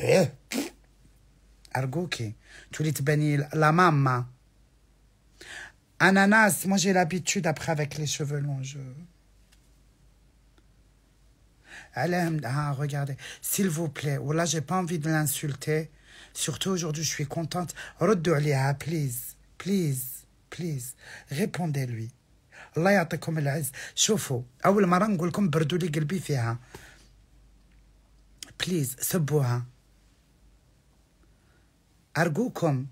Eh, Argouki, tu lis la maman. Ananas, moi j'ai l'habitude après avec les cheveux longs. Je... Ah, regardez, s'il vous plaît. Ou oh là, j'ai pas envie de l'insulter. Surtout aujourd'hui, je suis contente. Redouléa, please, please, please. Répondez-lui. الله يعطيكم l'aise. شوفوا اول مره نقول بردوا لي قلبي فيها Please. أرجوكم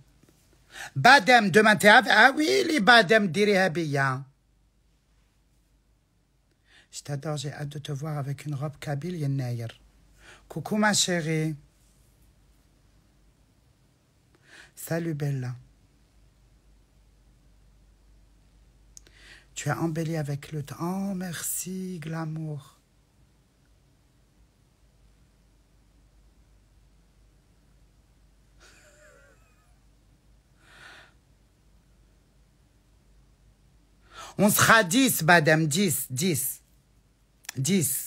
بعدم دمن ah oui les ديريها بيا Je t'adore, j'ai hâte de te voir avec une robe kabyle, Yennayer. Coucou ma chérie. Salut Bella. Tu as embelli avec le temps. Oh merci, glamour. On sera 10, madame, 10, 10, 10.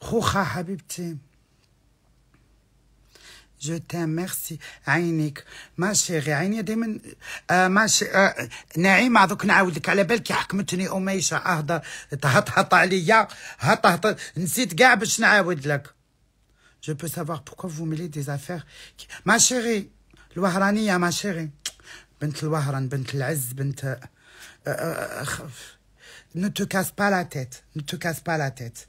خوخة حبيبتي جو تام ميرسي عينيك ما شيغي عيني دايما آه ماشي آه نعيمة دوك نعاود لك على بالك حكمتني أميشة اهدر تهطهط عليا هطهط نسيت كاع باش نعاود لك Je peux savoir pourquoi vous mêlez des affaires. Ma chérie, l'Ouahrani, hein, ma chérie. bint l'Ouahran, bint l'Az, bint, euh, euh, euh, Ne te casse pas la tête. Ne te casse pas la tête.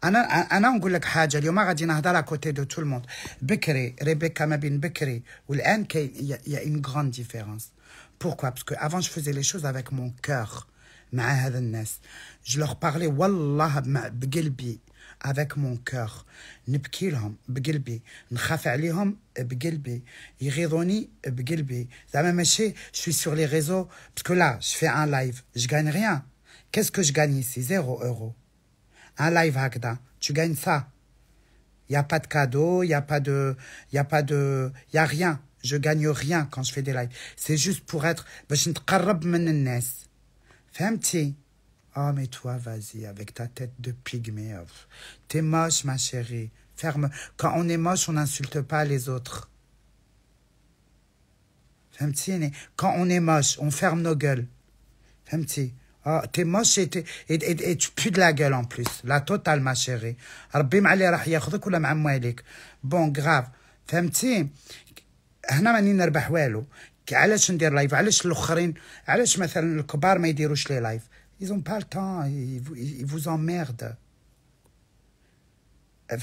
Anna, on goulak haja, l'yoma gadi nahdar à côté de tout le monde. Bekri, Rebecca Mabin, Bekri, ou maintenant, il y a une grande différence. Pourquoi Parce que avant je faisais les choses avec mon cœur. Je leur parlais, wallah, ma gilbi avec mon cœur Nkhaf je suis sur les réseaux parce que là je fais un live je gagne rien qu'est-ce que je gagne ici zéro euro un live Hakda, tu gagnes ça il n'y a pas de cadeau il n'y a pas de il y a pas de il a rien je gagne rien quand je fais des lives c'est juste pour être باش نتقرب من الناس فهمتي Oh, mais toi, vas-y, avec ta tête de pygmée. Euh, t'es moche, ma chérie. Ferme. Quand on est moche, on n'insulte pas les autres. Quand on est moche, on ferme nos gueules. Femti. Oh, ah, t'es moche et, et, et, et, tu pues de la gueule en plus. La totale, ma chérie. Bon, grave. فهمتي هنا ماني نربح والو علاش ندير لايف علاش الاخرين علاش مثلا الكبار ما يديروش لي لايف ils n'ont pas le temps, ils, vous emmerdent. Ah,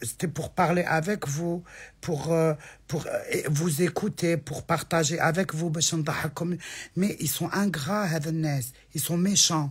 c'était pour parler avec vous, pour, euh, pour euh, vous écouter, pour partager avec vous. Mais ils sont ingrats, ils sont méchants.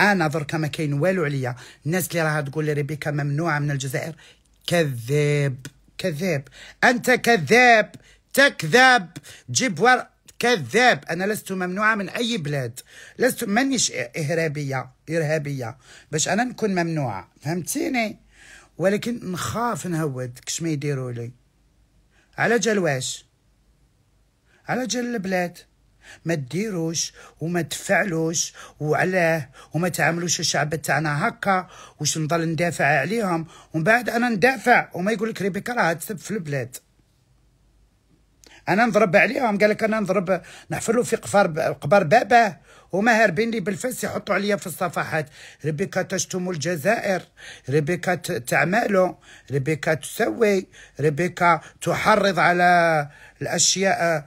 انا دركا ما كاين والو عليا الناس اللي راها تقول لي ريبيكا ممنوعه من الجزائر كذاب كذاب انت كذاب تكذب تجيب ور كذاب انا لست ممنوعه من اي بلاد لست مانيش ارهابيه ارهابيه باش انا نكون ممنوعه فهمتيني ولكن نخاف نهود كش ما يديروا لي على جال واش على جال البلاد ما تديروش وما تفعلوش وعلاه وما تعاملوش الشعب تاعنا هكا واش نضل ندافع عليهم ومن بعد انا ندافع وما يقول لك ريبيكا راه تسب في البلاد انا نضرب عليهم قال لك انا نضرب نحفروا في قفار قبر بابا وما هاربين لي بالفاس يحطوا عليا في الصفحات ريبيكا تشتم الجزائر ريبيكا تعمل ريبيكا تسوي ريبيكا تحرض على الاشياء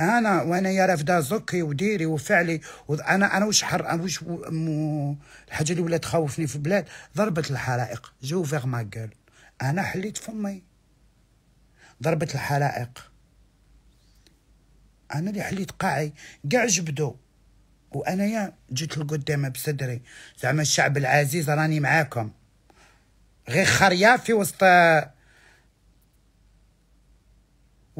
انا وانا يا رافدا زكي وديري وفعلي انا انا وش حر انا وش الحاجه اللي ولات تخوفني في البلاد ضربت الحرائق جو فيغ ما قال انا حليت فمي ضربت الحرائق انا اللي حليت قاعي كاع جبدو وانا يا جيت لقدامه بصدري زعما الشعب العزيز راني معاكم غير خريا في وسط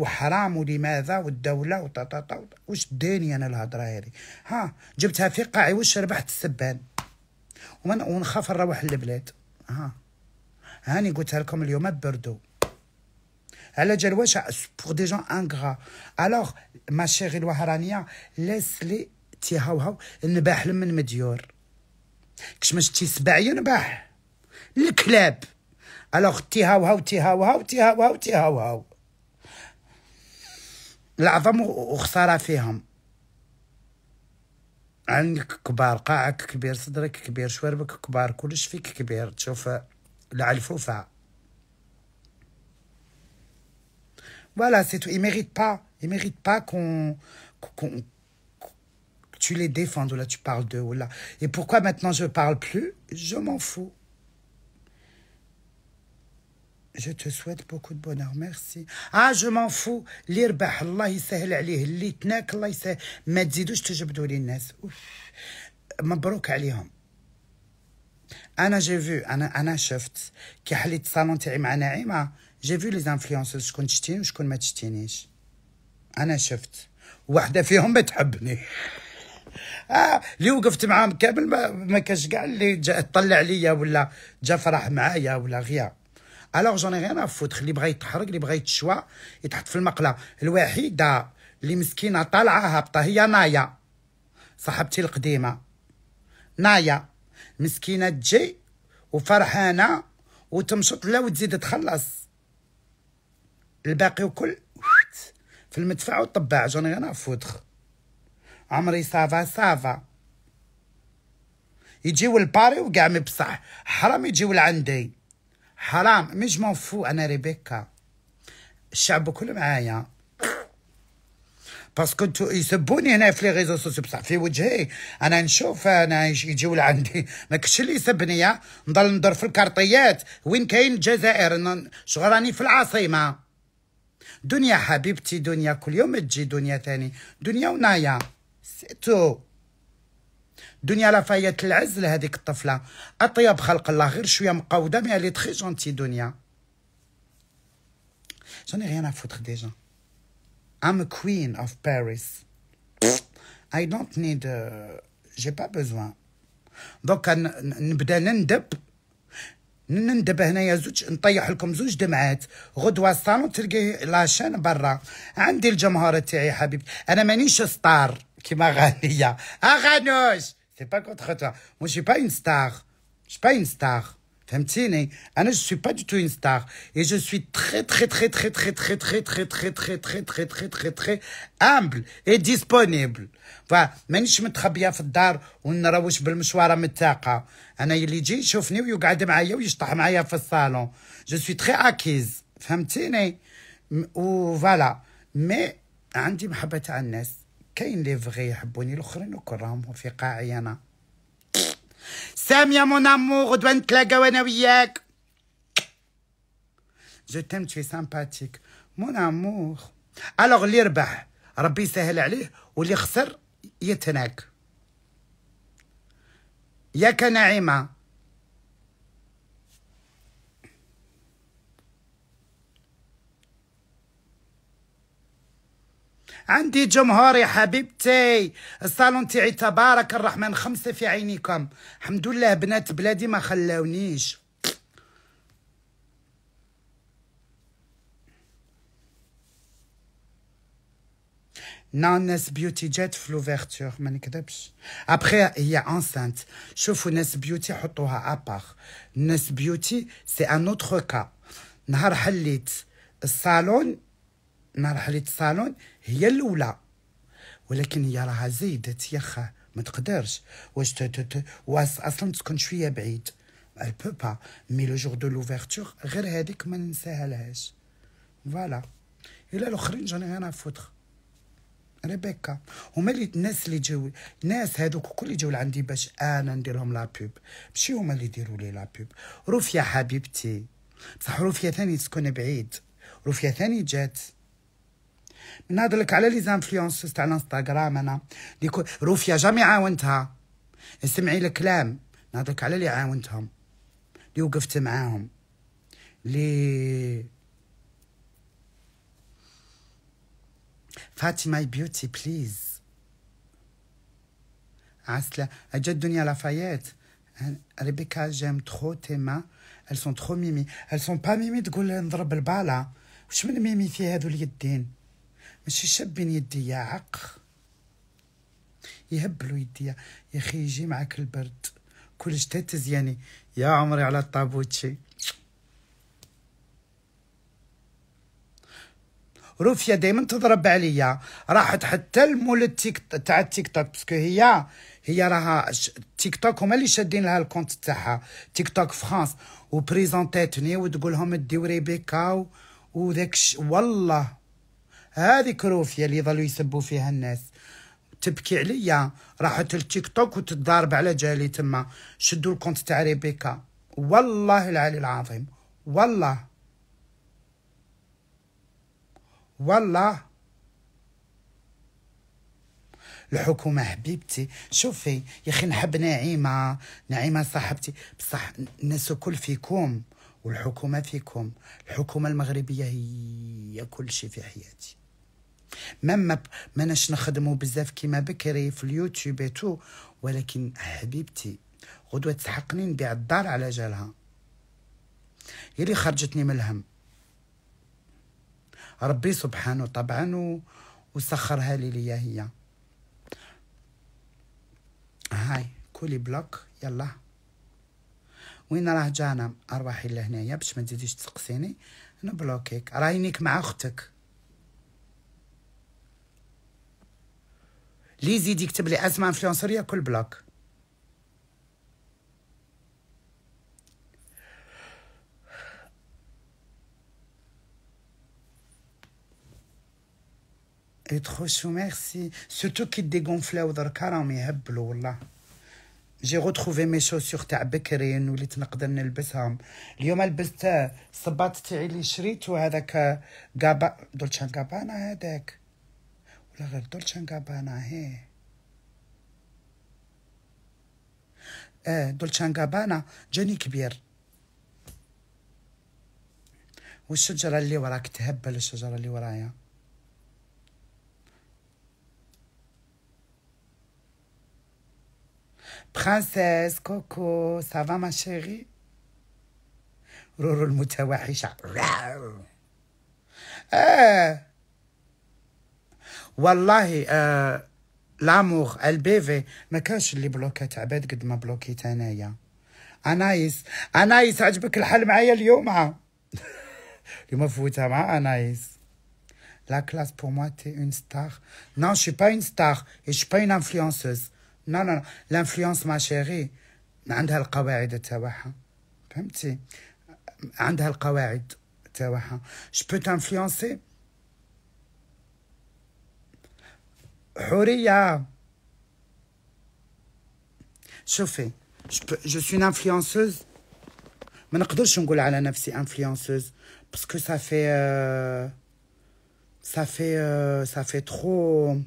وحرام ولماذا والدوله وطاطاطا واش داني انا الهضره هذه ها جبتها في قاعي واش ربحت السبان ونخاف نروح للبلاد ها هاني قلتها لكم اليوم بردو على جال واش بور دي جون انغرا الوغ ما شيغي الوهرانيه لاس لي هاو نباح من مديور كش ما شتي سباعي نباح الكلاب الوغ تيهوهو تيهوهو تيهوهو هاو Voilà, c'est tout. Ils méritent pas. il méritent pas qu'on... tu les défends, ou là, tu parles de ou Et pourquoi maintenant je parle plus Je m'en fous. Je te souhaite beaucoup de bonheur, merci. Ah, je m'en fous, اللي ربح الله يسهل عليه، اللي تناك الله يسهل، ما تزيدوش تجبدوا للناس، اوف مبروك عليهم. انا جي فو انا انا شفت كي حليت الصالون تاعي مع نعيمه جي فو لي زانفلونسوز شكون تشتيني وشكون ما تشتينيش. انا شفت واحده فيهم ما تحبني. اه اللي وقفت معاهم كامل ما, كاش كاع اللي طلع ليا ولا جا فرح معايا ولا غيا الوغ جون غيان افوت اللي بغا يتحرق اللي بغا يتشوى يتحط في المقله الوحيده اللي مسكينه طالعه هابطه هي نايا صاحبتي القديمه نايا مسكينه تجي وفرحانه وتمشط لا وتزيد تخلص الباقي وكل في المدفع والطباع جون غيان افوتخ عمري سافا سافا يجيو لباري وكاع مبصح حرام يجيو لعندي حرام مش مونفو انا ريبيكا الشعب كله معايا باسكو انتو يسبوني هنا في لي ريزو سوسيو بصح في وجهي انا نشوف انا يجيو لعندي ما كش اللي يسبني نضل ندور في الكارطيات وين كاين الجزائر شغل راني في العاصمه دنيا حبيبتي دنيا كل يوم تجي دنيا ثاني دنيا ونايا سيتو دنيا لافايات العز لهذيك الطفله اطيب خلق الله غير شويه مقوده مي لي تري جونتي دنيا جوني غيان افوتر ديجا ام كوين اوف باريس اي دونت نيد جي با بيزوان pas دوكا نبدا نندب نندب هنايا زوج نطيح لكم زوج دمعات غدوه الصالون تلقي لاشين برا عندي الجمهور تاعي حبيبتي انا مانيش ستار كيما غانيه اغانوش C'est pas contre toi. Moi, je suis pas une star. Je suis pas une star. Anna, je suis pas du tout une star. Et je suis très, très, très, très, très, très, très, très, très, très, très, très, très, très, très humble et disponible. Voilà. مانيش très très الدار ونراوش بالمشواره متاقه انا اللي يجي très ويقعد salon ويشطح معايا très Je très très très Ou voilà. très عندي تاع الناس كاين لي فغي يحبوني الاخرين وكرام في قاعي انا سامي يا مون امور غدوه نتلاقاو انا وياك جو تيم تشي سامباتيك مون امور الوغ اللي ربح ربي يسهل عليه واللي خسر يتناك ياك نعيمه عندي جمهور يا حبيبتي الصالون تاعي تبارك الرحمن خمسة في عينيكم الحمد لله بنات بلادي ما خلاونيش ناس بيوتي جات في لوفيرتور ما نكذبش ابخي هي انسانت شوفوا ناس بيوتي حطوها اباغ ناس بيوتي سي ان اوتر كا نهار حليت الصالون نهار حليت الصالون هي الاولى ولكن هي راها يا خا ما تقدرش واش اصلا تكون شويه بعيد بو با مي لو جور دو لوفيرتور غير هذيك ما ننساهالهاش فوالا الا الاخرين جاني غير نفوتخ ريبيكا هما اللي الناس اللي جاو الناس هذوك الكل اللي جاو لعندي باش انا ندير لهم لا بوب ماشي هما اللي يديروا لي لا بوب روفيا حبيبتي بصح روفيا ثاني تكون بعيد روفيا ثاني جات نهضر لك على لي زانفلونسوس تاع الانستغرام انا ديكو روفيا جامي عاونتها اسمعي الكلام نهضر لك على اللي عاونتهم اللي وقفت معاهم لي فاتي ماي بيوتي بليز عسلة أجا الدنيا لافايات ريبيكا جيم ترو تيما هل سون ترو ميمي هل سون با ميمي تقول نضرب البالا وش من ميمي في هذو اليدين ماشي شاب بين يدي عق يهبلو يدي يا اخي يجي معاك البرد كلش تتزياني يا عمري على الطابوتشي روفيا دائما تضرب عليا راحت حتى المول التيك تاع التيك توك باسكو هي هي راها تيك توك هما اللي شادين لها الكونت تاعها تيك توك فرانس وبريزونتاتني وتقول لهم ديو ريبيكا وذاك والله هذه كروفيا اللي ظلوا يسبوا فيها الناس تبكي عليا راحت التيك توك وتتضارب على جالي تما شدوا الكونت تاع ريبيكا والله العلي العظيم والله والله الحكومه حبيبتي شوفي يا اخي نحب نعيمه نعيمه صاحبتي بصح الناس الكل فيكم والحكومه فيكم الحكومه المغربيه هي كل شيء في حياتي مما ماناش نخدمو بزاف كيما بكري في اليوتيوب تو ولكن حبيبتي غدوة تسحقني نبيع الدار على جالها هي اللي خرجتني من الهم ربي سبحانه طبعا و... وسخرها لي ليا هي هاي كولي بلوك يلا وين راه جانا ارواحي لهنايا باش ما تزيديش تسقسيني نبلوكيك راينيك مع اختك لي زيد يكتب لي اسم انفلونسور ياكل بلاك اي تخو شو ميرسي سورتو كي ديغونفلاو درك راهم يهبلوا والله جي غوتخوفي مي شوسيغ تاع بكري وليت نقدر نلبسهم اليوم لبست الصباط تاعي اللي شريتو هذاك غابا دولتشان غابانا هذاك अगर डोल्चन गाबाना هي آه دولشان غابانا جاني كبير والشجرة اللي وراك تهبل الشجرة اللي ورايا برانسيس كوكو سافا ما شيري رورو المتوحشة اه والله آه لامور البيفي ما كانش اللي بلوكات عباد قد ما بلوكيت انايا انايس انايس عجبك الحل معايا اليوم ها اليوم فوتها مع انايس لا كلاس بور موا تي اون ستار نو شي با اون ستار اي شي با اون انفلونسوز نو نو لانفلونس ما شيري عندها القواعد تاعها فهمتي عندها القواعد تاعها جو بو تانفلونسي حورية شوفي جو سو انفلونسوز ما نقدرش نقول على نفسي انفلونسوز باسكو صافي صافي صافي ترو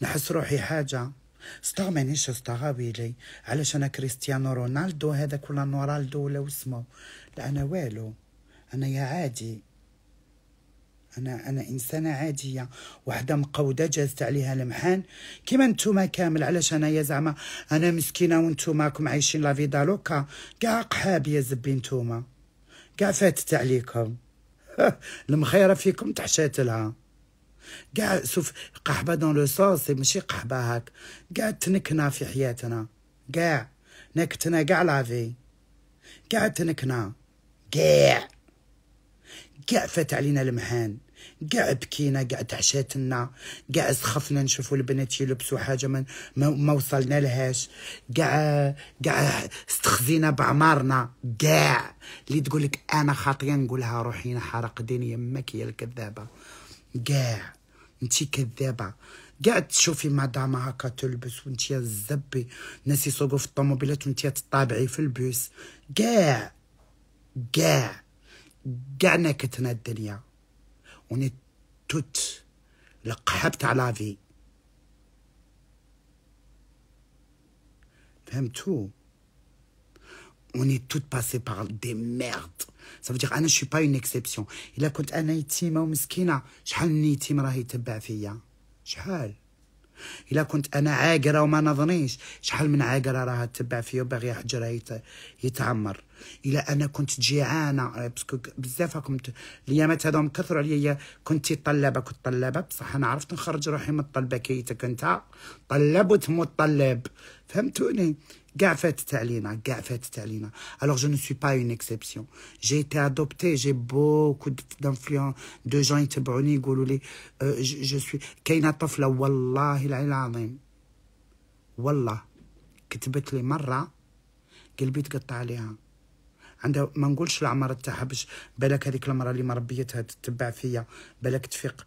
نحس روحي حاجه ستار مانيش ستار ويلي علاش انا كريستيانو رونالدو هذاك ولا نورالدو ولا وسمو لا انا والو انا يا عادي انا انا انسانه عاديه وحده مقوده جازت عليها لمحان كيما نتوما كامل علاش انايا زعما انا مسكينه وانتوما راكم عايشين لا فيدا لوكا كاع قحاب يا زبي نتوما كاع فاتت عليكم المخيره فيكم تحشات لها كاع سوف قحبه دون لو سونس ماشي قحبه هاك كاع تنكنا في حياتنا كاع نكتنا كاع لافي كاع تنكنا كاع كاع فات علينا المحان كاع بكينا كاع تعشاتنا كاع سخفنا نشوفوا البنات يلبسوا حاجه ما, ما وصلنا لهاش كاع كاع استخزينا بعمارنا كاع اللي تقول لك انا خاطيه نقولها روحي حرق ديني يمك هي الكذابه كاع انت كذابه قاعد تشوفي مدام هكا تلبس وانت الزبي الناس يسوقوا في الطوموبيلات وانت تطابعي في البيس كاع كاع كاع ناكتنا الدنيا on est toutes le qahab تاع la vie. tout. On est toutes passées par des merdes. Ça veut dire انا je suis pas une exception. الا كنت انا يتيمه ومسكينه شحال من يتيم راه يتبع فيا شحال الا كنت انا عاقره وما نظنيش شحال من عاقره راها تبع فيا وباغي حجرها يتعمر الا انا كنت جيعانه إيه، باسكو بزاف كنت الايامات هذوم كثروا عليا كنت طلبه كنت طلبه بصح انا عرفت نخرج روحي من الطلبه كيتك انت طلب وتموت طلب فهمتوني Alors je ne suis pas une exception. J'ai été adoptée, j'ai beaucoup d'influence, de gens qui euh, je, je suis... كاينه طفله والله العظيم والله كتبت لي مره قلبي تقطع عليها عندها ما نقولش العمر تاعها باش بالك هذيك المراه اللي مربيتها تتبع فيا بالك تفيق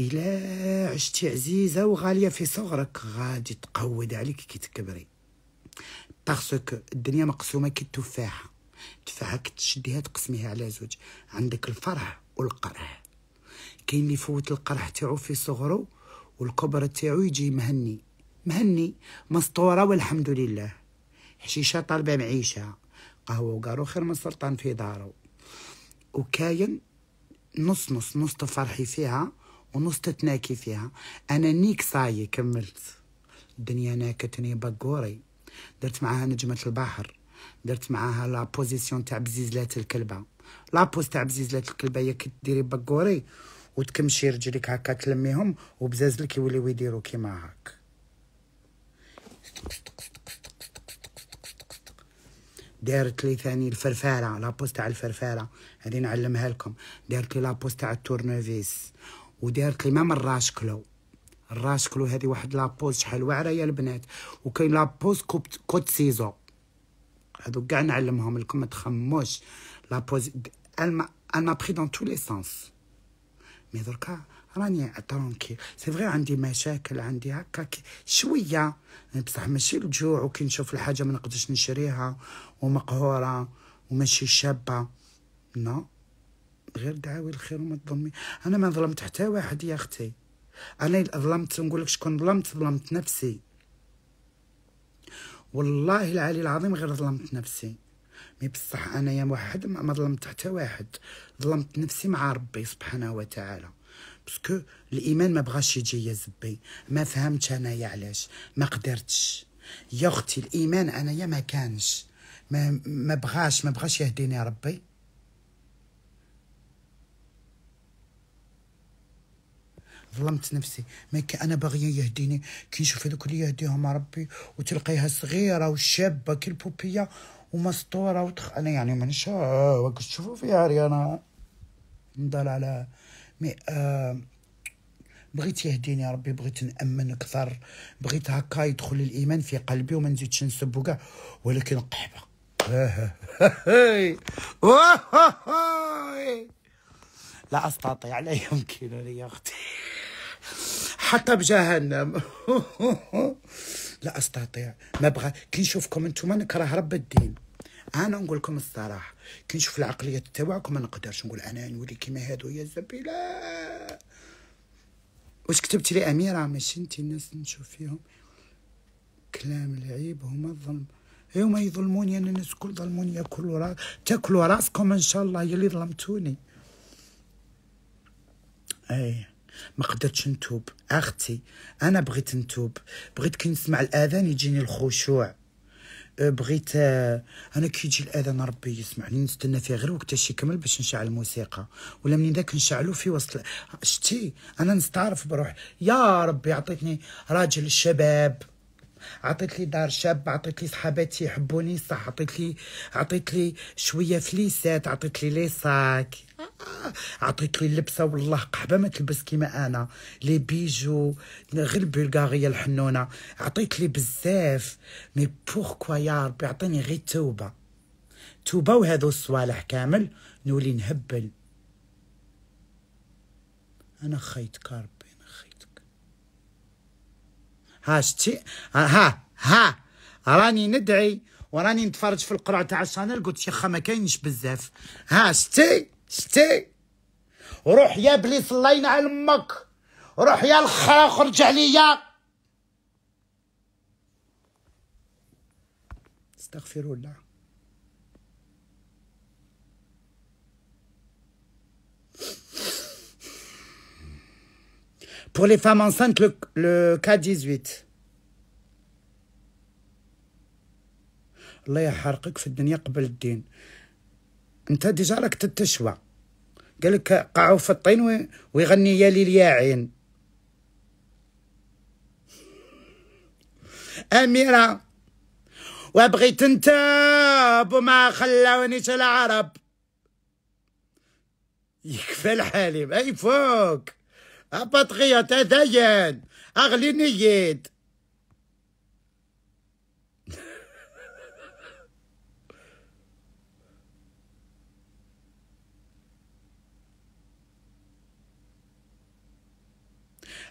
إلا عشتي عزيزة وغالية في صغرك غادي تقود عليك كي تكبري باسكو الدنيا مقسومة كي التفاحة تفاحة كتشديها تقسميها على زوج عندك الفرح والقرح كاين اللي يفوت القرح تاعو في صغرو والكبر تاعو يجي مهني مهني مسطورة والحمد لله حشيشة طالبة معيشة قهوة وقارو خير من سلطان في دارو وكاين نص نص نص تفرحي فيها ونص تتناكي فيها انا نيك صاي كملت الدنيا ناكتني بقوري درت معاها نجمة البحر درت معاها لا بوزيسيون تاع بزيزلات الكلبه لا بوز تاع بزيزلات الكلبه هي كديري بقوري وتكمشي رجليك هكا تلميهم وبزازلك يوليو يديرو كيما هاك دارت لي ثاني الفرفاره لابوز تاع الفرفاره هذه نعلمها لكم دارت لي لابوز تاع التورنوفيس ودارت لي مام الراس كلو الراس كلو هذه واحد لابوز شحال واعره يا البنات وكاين لابوز كوت سيزو هذو كاع نعلمهم لكم ما تخموش لابوز الما انا بخي دون تو لي سونس مي دركا راني ترونكي سي فغي عندي مشاكل عندي هكا شويه بصح ماشي الجوع وكي نشوف الحاجه ما نقدرش نشريها ومقهوره وماشي شابه نو no. غير دعاوي الخير وما تظلمي انا ما ظلمت حتى واحد يا اختي انا ظلمت نقول لك شكون ظلمت ظلمت نفسي والله العلي العظيم غير ظلمت نفسي مي بصح انا يا واحد ما ظلمت حتى واحد ظلمت نفسي مع ربي سبحانه وتعالى باسكو الايمان ما بغاش يجي يا زبي ما فهمتش انايا علاش ما قدرتش يا اختي الايمان انايا ما كانش ما, ما بغاش ما بغاش يهديني ربي ظلمت نفسي ما انا باغيه يهديني كي نشوف هذوك اللي يهديهم ربي وتلقيها صغيره وشابه كي البوبيه ومسطوره وتخ... انا يعني مانيش هاك تشوفوا فيها ريانا ندار على مي آه بغيت يهديني يا ربي بغيت نامن اكثر بغيت هكا يدخل الايمان في قلبي وما نزيدش نسب وكاع ولكن قحبه لا استطيع لا يمكن لي اختي حتى بجهنم لا استطيع ما بغى كي نشوفكم انتم نكره رب الدين انا نقول لكم الصراحه كي نشوف العقليه تاعكم ما نقدرش نقول انا نولي كيما هادو يا الزبيله واش كتبت لي اميره ماشي انت الناس نشوف فيهم كلام العيب هما الظلم إيه، هما يظلموني انا الناس كل ظلموني كل راس تاكلوا راسكم ان شاء الله يلي ظلمتوني اي ما قدرتش نتوب اختي انا بغيت نتوب بغيت كي نسمع الاذان يجيني الخشوع أه، بغيت أه، انا كي يجي الاذان ربي يسمعني نستنى فيه غير وقتاش يكمل باش نشعل الموسيقى ولا منين ذاك نشعلو في وسط شتي انا نستعرف بروح يا ربي عطيتني راجل الشباب عطيت لي دار شاب عطيت لي صحاباتي يحبوني صح عطيت لي عطيت لي شويه فليسات عطيت لي لي صاك آه، عطيت لي اللبسه والله قحبه ما تلبس كيما انا لي بيجو غير البلغاريه الحنونه عطيت لي بزاف مي بوركوا يا ربي عطيني غير توبه توبه وهذو الصوالح كامل نولي نهبل انا خيتك ربي انا خيتك ها شتي ها ها راني ندعي وراني نتفرج في القرعه تاع الشانل قلت شيخه ما كاينش بزاف ها شتي شتي روح يا بليس الله ينعل امك روح يا الخرا خرج عليا استغفر الله Pour les femmes enceintes, le, le k 18. Allah الله يحرقك في الدنيا قبل الدين انت ديجا راك تتشوى قال لك قاعو في الطين ويغني يا ليل يا عين اميره وبغيت نتاب وما خلاونيش العرب يكفى الحليب اي فوق ابطغية تدين اغلي نيت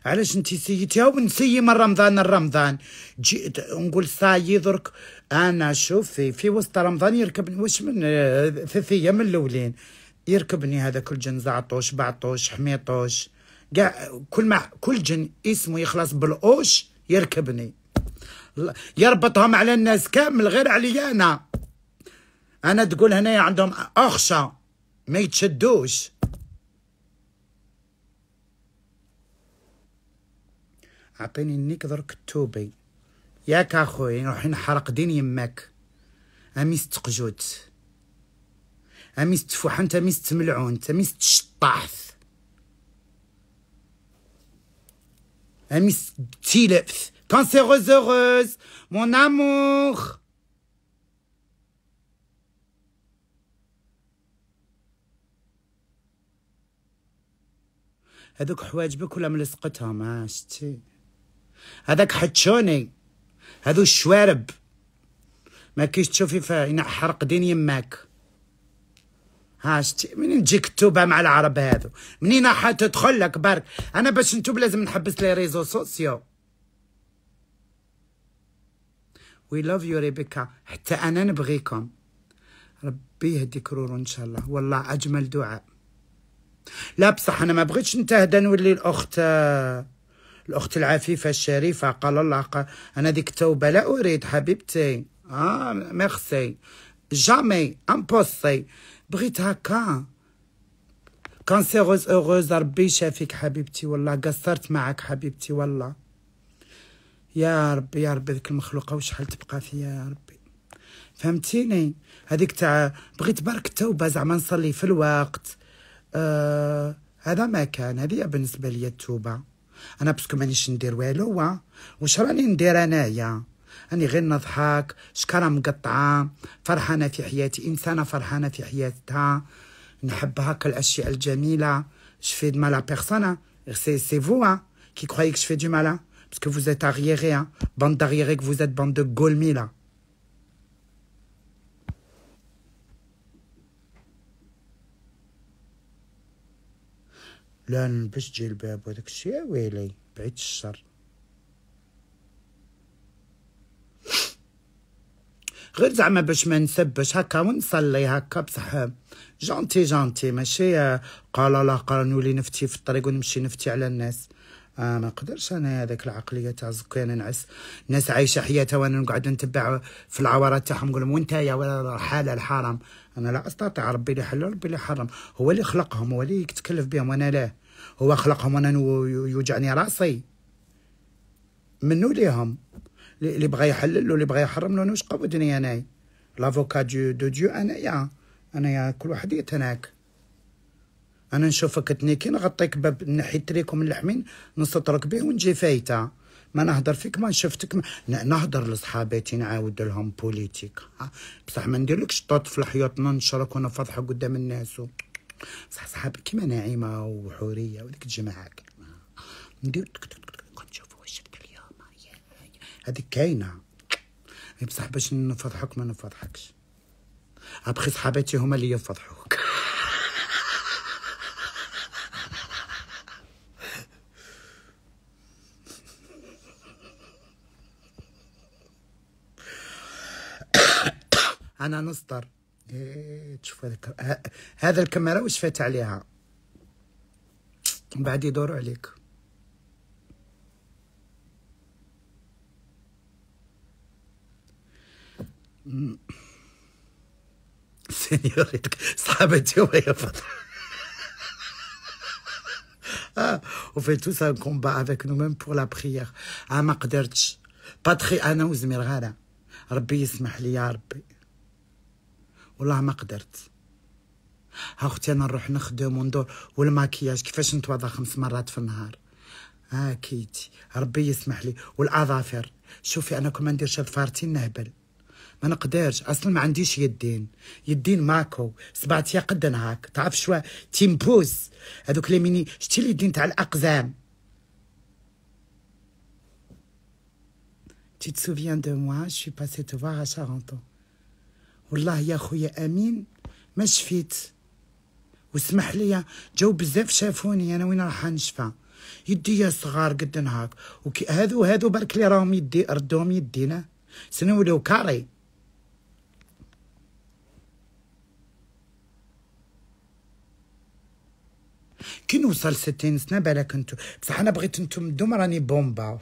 علاش انت سيتي ونسي من رمضان لرمضان جيت نقول ساي درك انا شوفي في وسط رمضان يركبني واش من ثلاث ايام الاولين يركبني هذاك الجن زعطوش بعطوش حميطوش كاع كل ما كل جن اسمه يخلص بالاوش يركبني يربطهم على الناس كامل غير عليا انا انا تقول هنايا عندهم اخشى ما يتشدوش عطيني النيك درك التوبي ياك اخويا نروح نحرق دين يماك اميس تقجوت اميس تفوحنت اميس تملعونت اميس تشطحت اميس تيلبث كان سي روز هوروز مون امور هذوك حواجبك ولا ملصقتهم آه، شتي هذاك حتشوني هذو الشوارب ما كيش تشوفي فينا حرق دين يماك ها شتي منين تجيك التوبه مع العرب هذو منين حتدخل لك برك انا باش نتوب لازم نحبس لي ريزو سوسيو وي لاف يو ريبيكا حتى انا نبغيكم ربي يهديك رورو ان شاء الله والله اجمل دعاء لا بصح انا ما بغيتش نتهدى نولي الاخت الأخت العفيفة الشريفة قال الله قال أنا ديك التوبة لا أريد حبيبتي آه ميرسي جامي امبوسي بغيت هكا سيغوز اوغوز ربي يشافيك حبيبتي والله قصرت معك حبيبتي والله يا ربي يا ربي ذيك المخلوقه وشحال تبقى فيا يا ربي فهمتيني هذيك تاع بغيت برك التوبه زعما نصلي في الوقت آه هذا ما كان هذه بالنسبه لي التوبه انا باسكو مانيش ندير والو وا واش راني ندير انايا اني غير نضحك شكرا مقطعه فرحانه في حياتي انسانه فرحانه في حياتها نحب هكا الاشياء الجميله شفي دو مالا بيغسونا سي سي فو كي كرويك شفي دو مالا باسكو فوزيت اغييغي بان دغيغيك كو فوزيت بان دو كولميلا لا نلبس جلباب وداك الشيء ويلي بعيد الشر غير زعما باش ما نسبش هكا ونصلي هكا بصح جونتي جونتي ماشي قال لا قال نولي نفتي في الطريق ونمشي نفتي على الناس آه ما نقدرش انا هذاك العقليه تاع زكان نعس الناس عايشه حياتها وانا نقعد نتبع في العورات تاعهم نقول لهم وانت يا ولا الحرام حرام انا لا استطيع ربي اللي حلال ربي اللي حرم هو اللي خلقهم هو اللي يتكلف بهم وانا لا هو خلقهم وانا يوجعني راسي منو ليهم اللي بغى يحلل له اللي بغى يحرم له واش قبضني اناي لافوكا دو دو ديو انايا انايا كل واحد يتناك انا نشوفك تنيكي نغطيك باب نحي تريكو من اللحمين نسطرك به ونجي فايته ما نهضر فيك ما شفتك ما نهضر لصحاباتي نعاود لهم بوليتيك بصح ما نديرلكش طوط في الحيوط ننشرك وانا قدام الناس بصح صحابك كيما نعيمه وحوريه وديك الجماعه ندير كنت نشوفوا واش شفت اليوم هذيك كاينه بصح باش نفضحك ما نفضحكش ابخي صحاباتي هما اللي يفضحوك انا نصدر إيه تشوف هذاك هذا الكاميرا واش فات عليها من بعد يدور عليك سينيوريتك صحابتي يا فضل Ah, في تو tous كومبا افيك نو ميم بور لا بريير prière. آه، ما قدرتش. باتخي انا وزمير غالا. ربي يسمح لي يا ربي. والله ما قدرت ها اختي انا نروح نخدم وندور والماكياج كيفاش نتواضع خمس مرات في النهار ها كيتي ربي يسمح لي والاظافر شوفي انا كون ما نديرش ظفارتين نهبل ما نقدرش اصلا ما عنديش يدين يدين ماكو سبعتي قدن هاك تعرف شوا تيمبوز هذوك لي ميني شتي اليدين تاع الاقزام Tu te souviens de moi, je suis passée te voir à والله يا خويا امين ما شفيت واسمح لي جاو بزاف شافوني انا وين راح نشفى يدي صغار قد نهار وكي هذو هذو برك لي راهم يدي ردوهم يدينا سنولو كاري كي نوصل ستين سنه بالك انتو بصح انا بغيت انتم دوم راني بومبا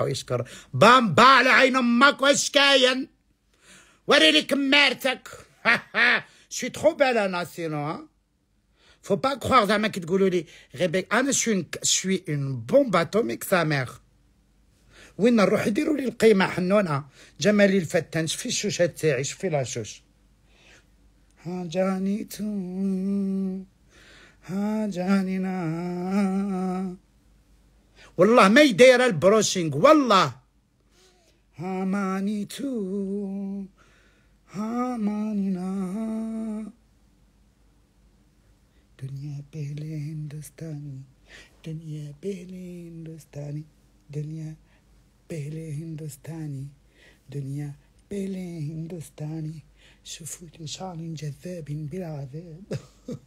يسكر بامبا على عين امك واش كاين وريني كمارتك سوي تخو انا سينو فو با croire زعما كي تقولوا لي غيبك انا سوي سوي اون بومب اتوميك سا ميغ وين نروح يديروا لي القيمه حنونه جمالي الفتان شفي الشوشه تاعي شفي لاشوش هاجاني تو هاجاني والله ما يداير البروشينغ والله هاماني تو هامانينا دنيا بهل هندستاني دنيا بهل هندستاني دنيا بهل هندستاني دنيا بهل هندستاني شوفوا شعر جذاب بلا عذاب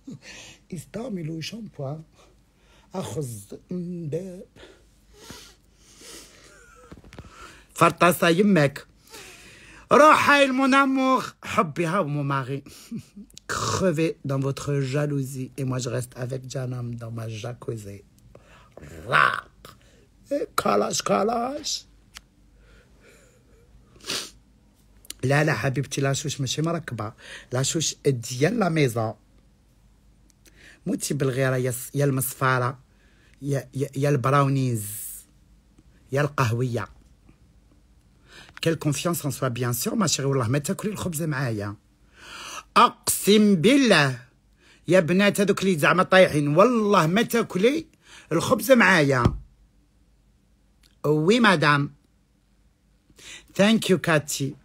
استعملوا شامبو أخذ من باب فرطاسة يماك روح هاي هاو حبها ومماغي crevez دون votre جالوزي اي موا جو reste افيك جانام دون ما جاكوزي راق كلاش كلاش لا لا حبيبتي لاشوش ماشي مركبه لاشوش ديال لا ميزون موتي بالغيره يا يا المصفاره يا يا البراونيز يا القهويه كال كونفيونس ان سوا بيان سور ما شيري والله ما تاكلي الخبز معايا اقسم بالله يا بنات هذوك اللي زعما طايحين والله ما تاكلي الخبز معايا وي مدام ثانك يو كاتي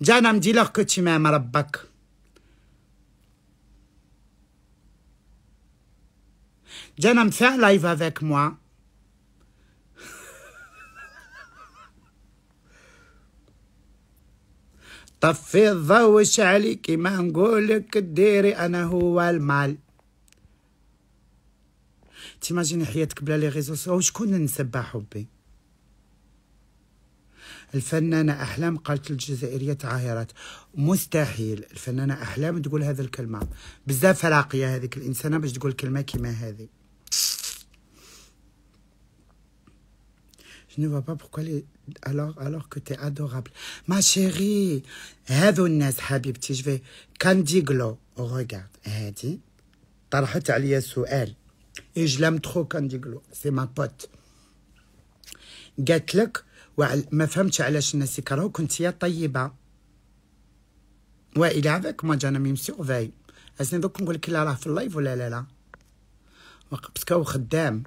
جانا مديلر كو تي مام ربك جانا مفا لايف افيك موا طفي الضوء شعلي كيما نقولك ديري انا هو المال تيماجيني حياتك بلا لي ريزو سوسيو شكون نسبة حبي الفنانة أحلام قالت الجزائرية تعاهرت مستحيل الفنانة أحلام تقول هذه الكلمة بزاف راقية هذيك الإنسانة باش تقول كلمة كيما هذه Je ne vois pas pourquoi les... alors, alors que tu es adorable. Ma chérie, je vais Candiglo. Oh, regarde, Hadi. elle. Et je l'aime trop, Candiglo. C'est ma pote. قالت لك ما فهمتش علاش الناس يكرهوك كنت يا طيبه والى هذاك ما جانا ميم سيرفاي اسني دوك نقول لك لا راه في اللايف ولا لا لا باسكو خدام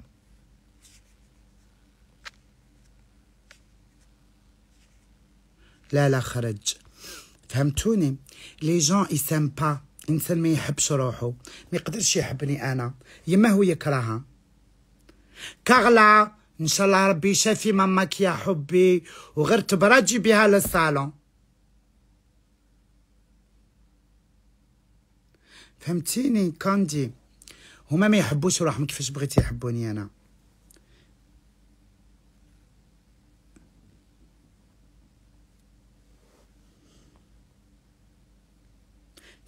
لا لا خرج فهمتوني لي جون اي با انسان ما يحبش روحو ما يقدرش يحبني انا يما هو يكرهها كغلا ان شاء الله ربي يشافي ماماك يا حبي وغير تبرجي بها للصالون فهمتيني كاندي هما ما يحبوش روحهم كيفاش بغيت يحبوني انا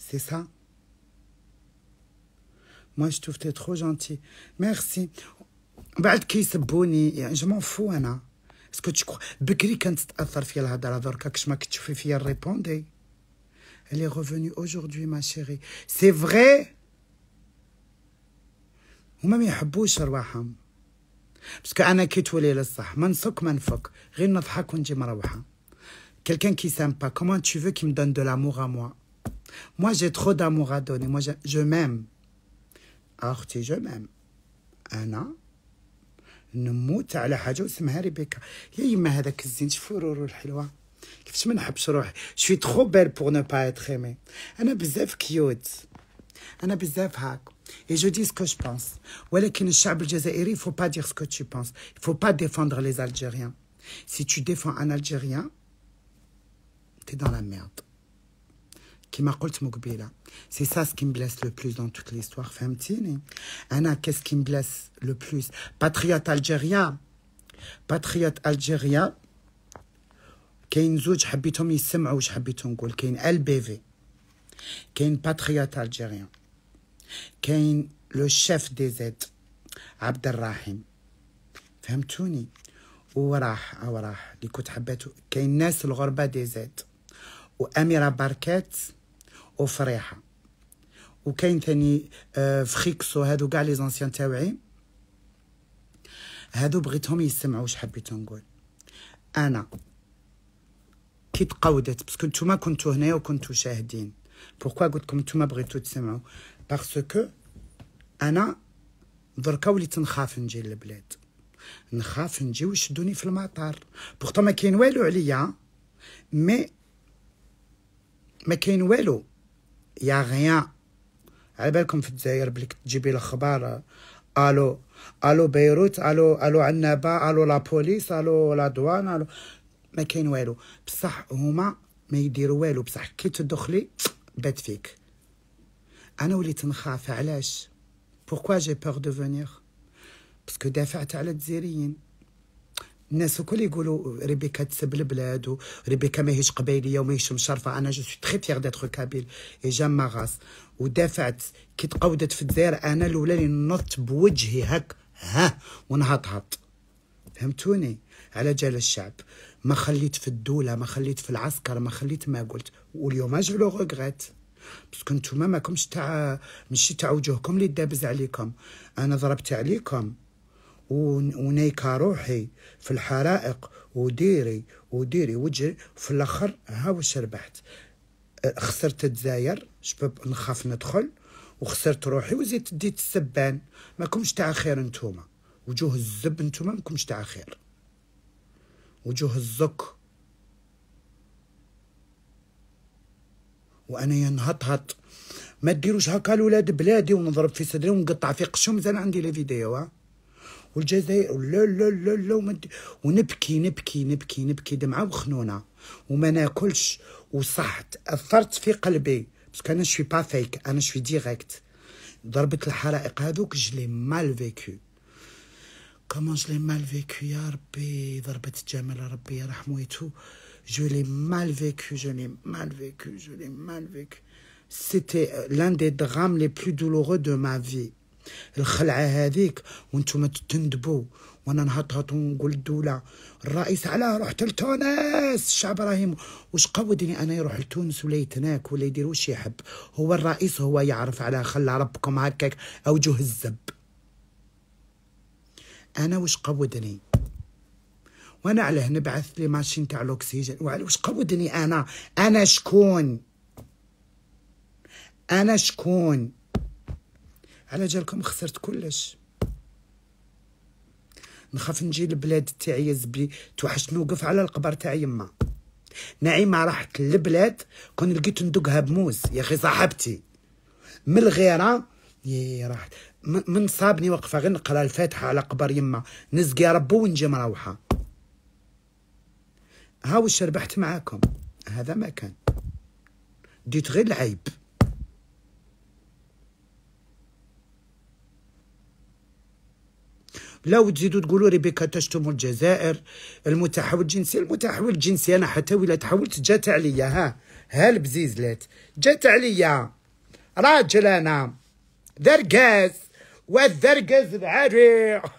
C'est ça. Moi, je trouve que es trop gentil. Merci. Je m'en fous, Anna. Est-ce que tu crois Bekri, quand tu t'attends à la darka, que je m'en tu fais fier, répondez. Elle est revenue aujourd'hui, ma chérie. C'est vrai. Parce que رواحهم باسكو انا كي تولي للصح man نسك ما نفك غير نضحك ونجي مروحه quelqu'un qui s'aime pas comment tu veux qu'il me donne de l'amour à moi moi, j'ai trop d'amour à donner. Moi, je m'aime. je m'aime. Anna, je suis trop belle pour ne pas être aimée. Anna, je cute. Anna, je suis Et je dis ce que je pense. Il ne faut pas dire ce que tu penses. Il ne faut pas défendre les Algériens. Si tu défends un Algérien, tu es dans la merde qui m'a dit que C'est ça ce qui me blesse le plus dans toute l'histoire. Anna, qu'est-ce qui me blesse le plus Patriote algérien. Patriote algérien. Kain Zouj habitom yisema ou j'habitom goul. Kain LBV. Kain patriote algérien. Kain le chef des aides. Abdelrahim. Femme Touni. Ouarah, ouarah. Likout habitou. Kain Nes l'orba des Z, Ou Amira Barquette. وفريحه وكاين ثاني آه، فخيكسو هادو كاع لي زانسيان تاوعي هادو بغيتهم يسمعوا واش حبيت نقول انا كي تقودت باسكو نتوما كنتو هنايا وكنتو شاهدين بوركوا قلت لكم نتوما بغيتو تسمعوا باسكو انا دركا وليت نخاف نجي للبلاد نخاف نجي ويشدوني في المطار بورتو ما كاين والو عليا مي ما كاين والو يا غيان على بالكم في الجزائر بلي تجيبي الاخبار الو الو بيروت الو الو عنابه الو لا بوليس الو لا دوان الو ما كاين والو بصح هما ما يديروا والو بصح كي تدخلي بات فيك انا وليت نخاف علاش بوركوا جي بور دو فينير باسكو دافعت على الجزائريين الناس الكل يقولوا ريبيكا تسب البلاد وريبيكا ماهيش قبايليه وماهيش مشرفه انا جو سوي تخي فيغ داتخ كابيل اي جام غاس ودافعت كي تقودت في الدزاير انا الاولى اللي نط بوجهي هك ها ونهطهط فهمتوني على جال الشعب ما خليت في الدوله ما خليت في العسكر ما خليت ما قلت واليوم اجي لو غوغريت باسكو نتوما ماكمش تاع ماشي تاع وجوهكم اللي دابز عليكم انا ضربت عليكم ونيكا روحي في الحرائق وديري وديري وجري في الاخر ها واش ربحت أه، خسرت الدزاير شباب نخاف ندخل وخسرت روحي وزيت ديت السبان ما كومش تاع خير نتوما وجوه الزب نتوما ما كومش تاع خير وجوه الزك وانا هط ما ديروش هكا لولاد بلادي ونضرب في صدري ونقطع في قشوم مازال عندي لا فيديو والجزائر لا لا لا لا ونبكي نبكي نبكي نبكي دمعة وخنونة وما ناكلش وصح تاثرت في قلبي باسكو أنا شوي با فيك أنا شوي ديريكت ضربة الحرائق هذوك جلي مال فيكو كومون جلي مال فيكو يا ربي ضربة جمال ربي يرحمه يتو je l'ai mal vécu, je l'ai mal vécu, je l'ai mal vécu. C'était euh, l'un des drames les plus douloureux de الخلعه هذيك وانتم تندبوا وانا نهطهط ونقول الدوله الرئيس علاه رحت لتونس الشعب راهيم واش قودني انا يروح لتونس ولا يتناك ولا يدير واش يحب هو الرئيس هو يعرف على خلى ربكم هكاك اوجه الزب انا واش قودني وانا علاه نبعث لي ماشين تاع الاكسجين واش قودني انا انا شكون انا شكون على جالكم خسرت كلش نخاف نجي لبلاد تاعي زبي توحشت نوقف على القبر تاع يما نعيمة راحت للبلاد كون لقيت ندقها بموز يا اخي صاحبتي من الغيرة يا راحت من صابني واقفة غير نقرا الفاتحة على قبر يما نزقي ربو ونجي مروحة ها واش ربحت معاكم هذا ما كان ديت غير العيب لا وتزيدوا تقولوا ريبيكا تشتم الجزائر المتحول الجنسي المتحول الجنسي انا حتى ولا تحولت جات عليا ها ها البزيزلات جات عليا راجل انا ذرقاز والذرقاز العريق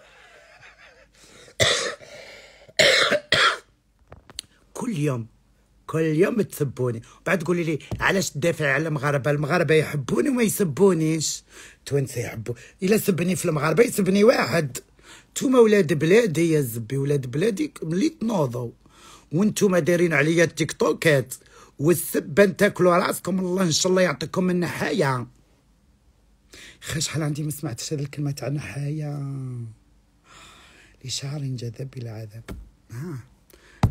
كل يوم كل يوم تسبوني بعد تقولي لي علاش تدافع على المغاربه المغاربه يحبوني وما يسبونيش التوانسه يحبوا الا سبني في المغاربه يسبني واحد نتوما ولاد بلادي يا زبي ولاد بلادي ملي تنوضوا وانتوما دايرين عليا التيك توكات والسبه تاكلوا راسكم الله ان شاء الله يعطيكم النحايه خاش حال عندي ما سمعتش هذه الكلمه تاع النحايه لشعر جذب الى عذاب ها آه.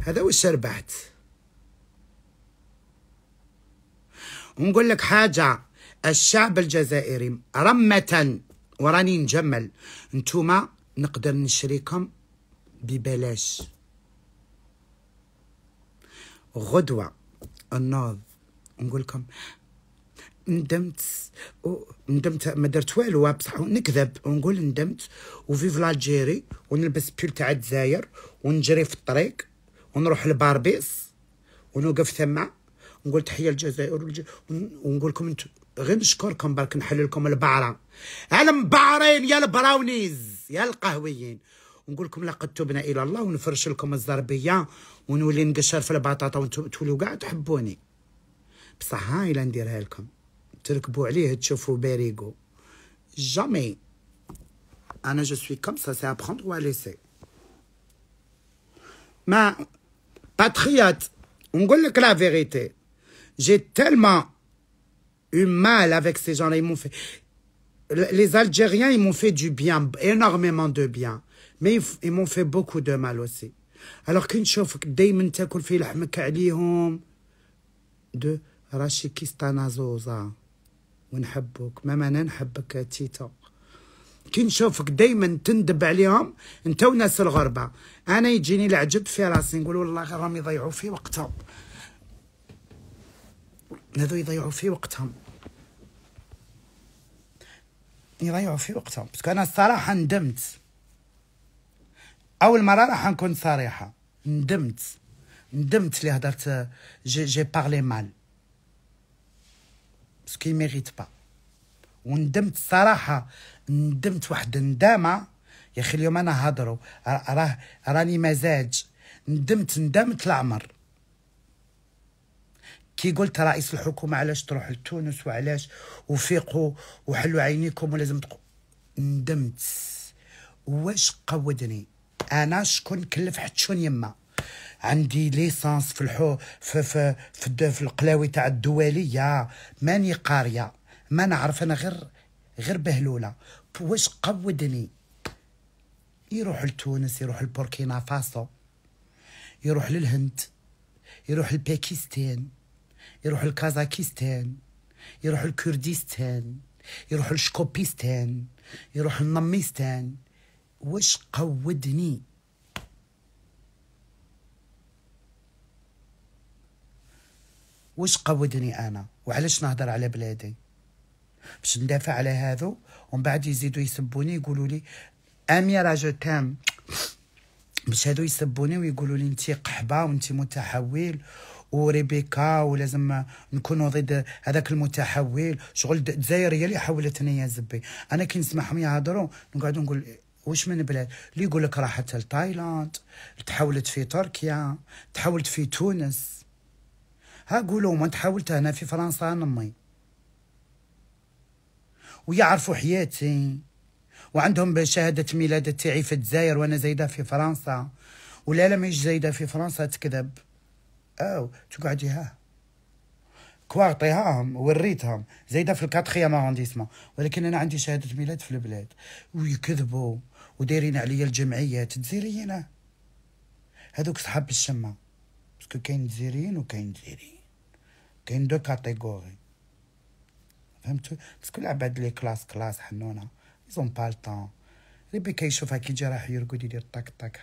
هذا واش ربحت ونقول لك حاجه الشعب الجزائري رمه وراني نجمل انتوما نقدر نشريكم ببلاش غدوة النوض نقول لكم ندمت ندمت ما درت والو بصح نكذب ونقول ندمت وفيف لاجيري ونلبس بيل تاع الجزائر ونجري في الطريق ونروح لباربيس ونوقف ثما نقول تحيه للجزائر ونقول لكم انتم غير نشكركم برك نحل لكم البعره على مبعرين يا البراونيز يا القهويين ونقول لكم لقد تبنا الى الله ونفرش لكم الزربيه ونولي نقشر في البطاطا وتوليو كاع تحبوني بصح هاي لا نديرها لكم تركبوا عليه تشوفوا باريغو جامي انا جو سوي كوم سا سي ابروند و ليسي ما باتريات ونقول لك لا فيريتي جي تالما اون مال avec ces gens-là. Ils m'ont fait les Algériens, ils m'ont fait du bien, énormément de bien. Mais ils, m'ont fait beaucoup de mal aussi. Alors qu'une chauffe, دايما تاكل في لحمك عليهم de راشي كيستانا زوزا ونحبك ماما انا نحبك تيتا كي نشوفك دايما تندب عليهم انت وناس الغربه انا يجيني العجب في راسي نقول والله راهم يضيعوا في وقتهم هذو يضيعوا في وقتهم يضيعوا في وقتهم باسكو انا الصراحه ندمت اول مره راح نكون صريحه ندمت ندمت اللي هضرت جي جي بارلي مال باسكو ميريت با وندمت الصراحه ندمت واحد الندامه يا اخي اليوم انا هضروا راه راني مزاج ندمت ندمت العمر كي قلت رئيس الحكومه علاش تروح لتونس وعلاش وفيقوا وحلوا عينيكم ولازم تقو ندمت واش قودني انا شكون كلف حتى شون يما عندي ليسانس في الحو في في في, في القلاوي تاع الدوليه ماني قاريه ما نعرف انا غير غير بهلوله واش قودني يروح لتونس يروح لبوركينا فاسو يروح للهند يروح لباكستان يروح لكازاكستان يروح لكردستان يروح لشكوبيستان يروح لنميستان واش قودني واش قودني انا وعلاش نهضر على بلادي باش ندافع على هذو ومن بعد يزيدوا يسبوني يقولوا لي اميره جو تام باش هادو يسبوني ويقولوا لي انت قحبه وانت متحول وريبيكا ولازم نكونوا ضد هذاك المتحول شغل هي اللي حولتني يا زبي انا كي نسمعهم يهضروا نقعد نقول واش من بلاد اللي يقول لك راحت لتايلاند تحولت في تركيا تحولت في تونس ها قولوا ما تحولت هنا في فرنسا نمي ويعرفوا حياتي وعندهم شهادة ميلاد تاعي في الجزائر وأنا زايدة في فرنسا ولا لا ماهيش زايدة في فرنسا تكذب او تقعديها كوارطيهاهم وريتهم زايده في الكاتخيام ارونديسمون ولكن انا عندي شهاده ميلاد في البلاد ويكذبوا ودايرين عليا الجمعيات تزيرينا هذوك صحاب الشمه باسكو كاين تزيرين وكاين تزيرين كاين دو كاتيجوري فهمتوا باسكو العباد لي كلاس كلاس حنونه زون با الطون ربي كيشوفها كي جا راح يرقد يدير طاك طاك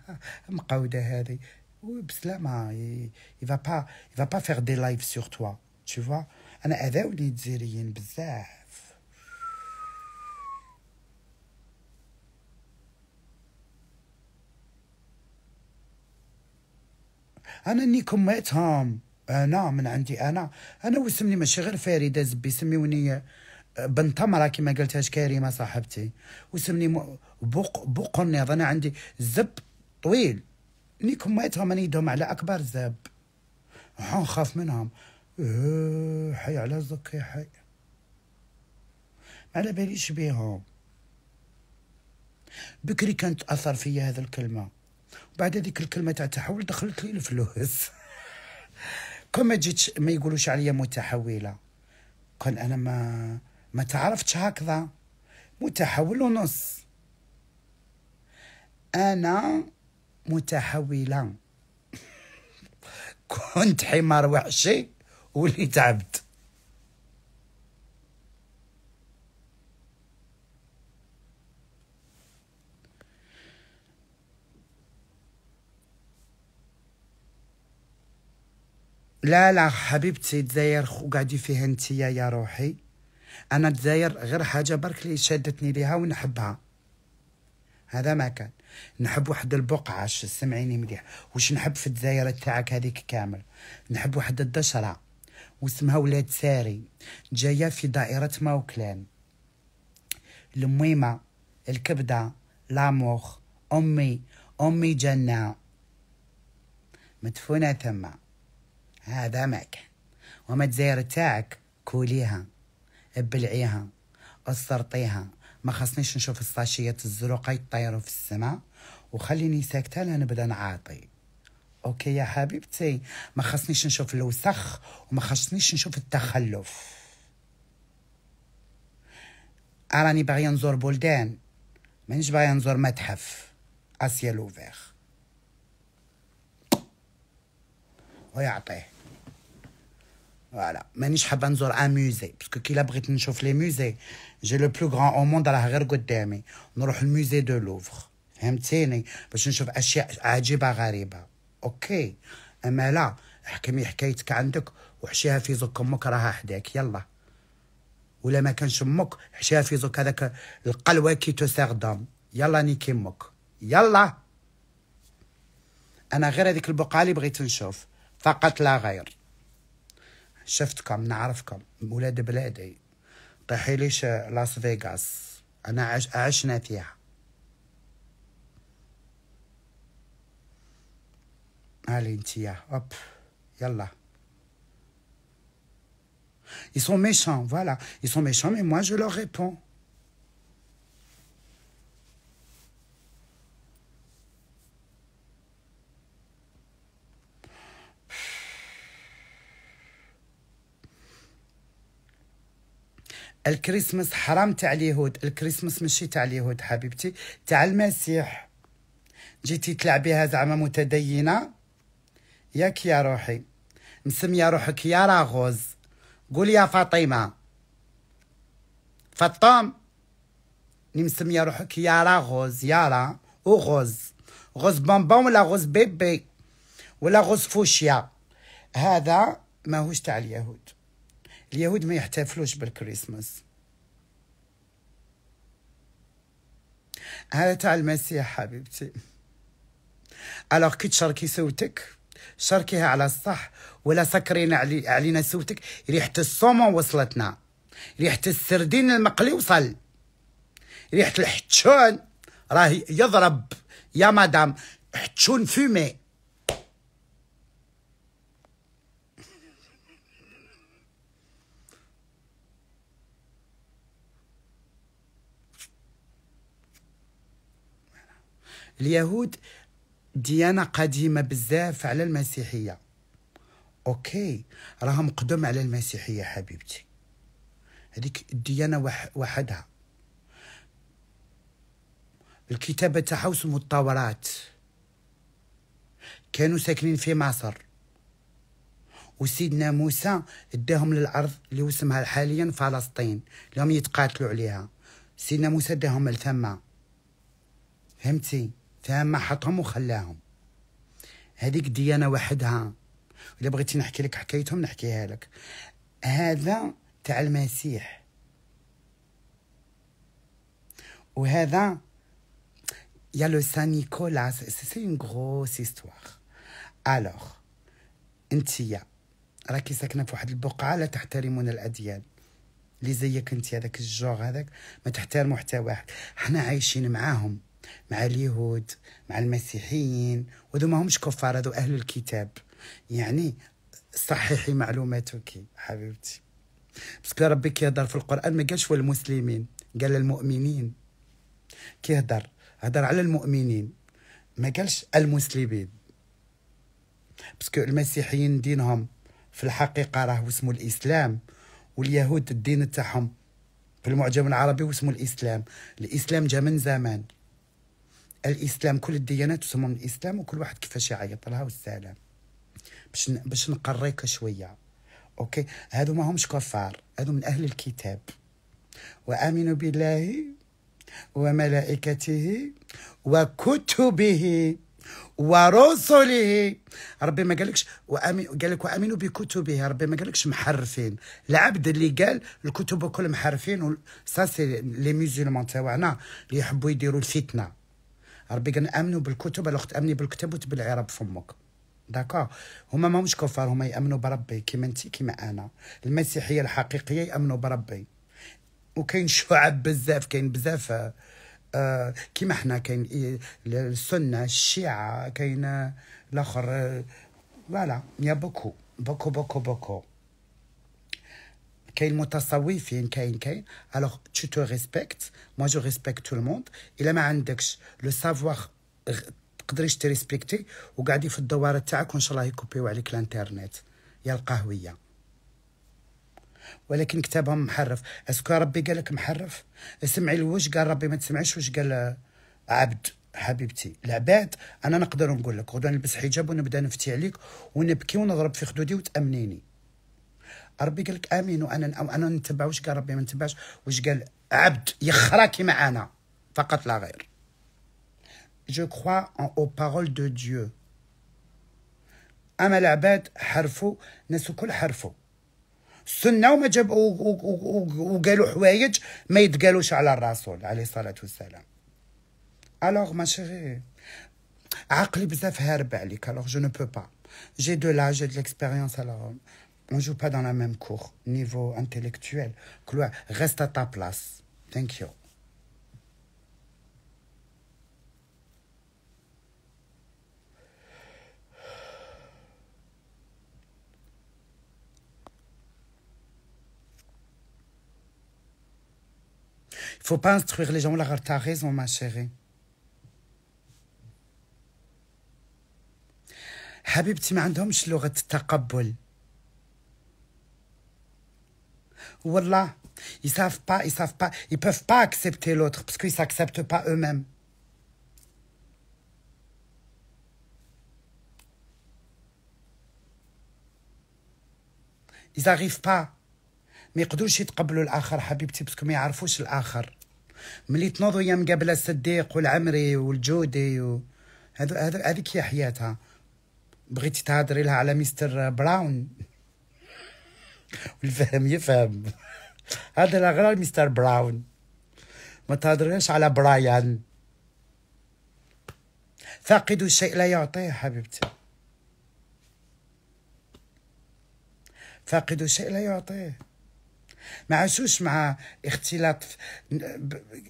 مقاوده هذه oui بسلامه il va pas il va pas faire des lives sur toi tu vois انا عذاو لي بزاف انا نيكماتهم انا من عندي انا انا وسمني ماشي غير فريده زبي سميوني بنت مرا كيما قلتهاش كريمه صاحبتي وسمني بوق بوق النيض انا عندي زب طويل نيكم يتغمني نيدهم على أكبر ذنب خاف منهم أه حي على زكي حي ما على باليش بيهم بكري كانت أثر فيا هذا الكلمة بعد هذيك الكلمة تاع تحول دخلت لي الفلوس كون ما جيتش ما يقولوش عليا متحولة كون أنا ما ما تعرفتش هكذا متحول ونص أنا متحولة كنت حمار وحشي وليت عبد لا لا حبيبتي داير وقعدي فيها انتيا يا روحي انا تزاير غير حاجه برك اللي شادتني ليها ونحبها هذا ما كان نحب واحد البقعه سمعيني مليح واش نحب في الدزاير تاعك هذيك كامل نحب واحد الدشره واسمها ولاد ساري جايه في دائره ماوكلان لميمه الكبده لاموخ امي امي جنه مدفونه ثم هذا مكان وما الدزاير تاعك كوليها ابلعيها اسرطيها ما خصنيش نشوف الساشيات الزروقه يطيروا في السماء وخليني ساكتة لأنا بدأ نعاطي أوكي يا حبيبتي ما خصنيش نشوف الوسخ وما خصنيش نشوف التخلف أراني أه، باغية نزور بلدان مانيش باغية نزور متحف أسيا لوفيغ ويعطيه فوالا مانيش حابه نزور ان ميوزي باسكو كي لا بغيت نشوف لي ميوزي جي لو بلو غران او موند راه غير قدامي نروح الميوزي دو لوفر فهمتيني باش نشوف اشياء عجيبه غريبه اوكي اما لا احكمي حكايتك عندك وحشيها في زوك امك راها حداك يلا ولا ما كانش امك حشيها في زوك هذاك القلوه كي تستخدم يلا نيكي امك يلا انا غير هذيك البقالي بغيت نشوف فقط لا غير شفتكم نعرفكم ولاد بلادي طيحيليش لاس فيغاس انا عش... عشنا فيها Alléluia. Hop. Yallah. Ils sont méchants, voilà. Ils sont méchants, mais moi, je leur réponds. الكريسماس حرام تاع اليهود الكريسماس ماشي تاع اليهود حبيبتي تاع المسيح جيتي تلعبيها زعما متدينه ياك يا روحي مسمية روحك يا راغوز قول يا فاطمة فطام ني مسمية روحك يا راغوز يا را وغوز غوز بونبون ولا غوز بيبي ولا غوز فوشيا هذا ماهوش تاع اليهود اليهود ما يحتفلوش بالكريسماس هذا تاع المسيح حبيبتي الوغ كي تشاركي صوتك شاركيها على الصح ولا سكرين علي علينا سوتك ريحه الصومون وصلتنا ريحه السردين المقلي وصل ريحه الحتشون راهي يضرب يا مدام حتشون فومي اليهود ديانه قديمه بزاف على المسيحيه اوكي راهم قدم على المسيحيه حبيبتي هذيك الديانه وح وحدها الكتابه تاعها اسمه التوراه كانوا ساكنين في مصر وسيدنا موسى اداهم للارض اللي وسمها حاليا فلسطين اللي هم يتقاتلوا عليها سيدنا موسى اداهم لتما فهمتي تما حطهم وخلاهم هذيك ديانه وحدها الا بغيتي نحكي لك حكايتهم نحكيها لك هذا تاع المسيح وهذا يا لو سان نيكولاس سي اون غروس هيستوار الوغ انتيا راكي ساكنه في واحد البقعه لا تحترمون الاديان اللي زيك انت هذاك الجوغ هذاك ما تحترموا حتى واحد حنا عايشين معاهم مع اليهود مع المسيحيين وذو ما همش كفار هذو أهل الكتاب يعني صححي معلوماتك حبيبتي بس كي ربي كيهضر في القرآن ما قالش والمسلمين قال المؤمنين كيهضر هضر على المؤمنين ما قالش المسلمين باسكو المسيحيين دينهم في الحقيقة راه اسمه الإسلام واليهود الدين تاعهم في المعجم العربي واسمه الإسلام الإسلام جا من زمان الاسلام كل الديانات تسمم الاسلام وكل واحد كيفاش يعيط لها والسلام باش باش نقريك شويه اوكي هادو ما همش كفار هادو من اهل الكتاب وامنوا بالله وملائكته وكتبه ورسله ربي ما قالكش وامن قال لك وامنوا بكتبه ربي ما قالكش محرفين العبد اللي قال الكتب كل محرفين سا سي لي ميزيلمون تاعنا اللي يحبوا يديروا الفتنه ربي كنامنوا بالكتب الوغ تامني بالكتب وتبلعي بالعرب فمك داكا هما مش كفار هما يامنوا بربي كيما انت كيما انا المسيحيه الحقيقيه يامنوا بربي وكاين شعب بزاف كاين بزاف آه كيما حنا كاين السنه الشيعه كاين آه، الاخر آه، فوالا يا بوكو بوكو بوكو بوكو كاين متصوفين كاين كاين الوغ تو تو ريسبكت موا جو ريسبكت تو الموند الا ما عندكش لو سافوار تقدريش تريسبكتي وقاعدين في الدوار تاعك وان شاء الله يكوبيو عليك الانترنت يا القهويه ولكن كتابهم محرف اسكو ربي قال لك محرف اسمعي الوش قال ربي ما تسمعيش واش قال عبد حبيبتي العباد انا نقدر نقول لك غدا نلبس حجاب ونبدا نفتي عليك ونبكي ونضرب في خدودي وتامنيني ربي قال لك امين وانا او انا نتبع واش قال ربي ما نتبعش واش قال عبد يخراكي معانا فقط لا غير جو كخوا او باغول دو ديو اما العباد حرفوا الناس الكل حرفوا سنة وما جاب وقالوا حوايج ما يتقالوش على الرسول عليه الصلاه والسلام الوغ ما شيري عقلي بزاف هارب عليك الوغ جو نو بو با جي دو لا جي دو ليكسبيريونس الوغ On ne joue pas dans la même cour, niveau intellectuel. Chloé, reste à ta place. Thank you. Il faut pas instruire les gens. Là, as raison, ma chérie. حبيبتي ما عندهمش de التقبل Wallah, ils savent pas, ils savent pas, ils peuvent pas accepter l'autre parce qu'ils s'acceptent pas eux-mêmes. Ils n'arrivent pas. ما يقدروش يتقبلوا الاخر حبيبتي باسكو ما يعرفوش الاخر ملي تنوضوا يا مقابله الصديق والعمري والجودي و... هذو هذو هذيك هي حياتها بغيتي تهضري لها على مستر براون والفهم يفهم هذا الأغرار مستر براون ما تهضرناش على برايان فاقد الشيء لا يعطيه حبيبتي فاقد الشيء لا يعطيه ما عاشوش مع اختلاط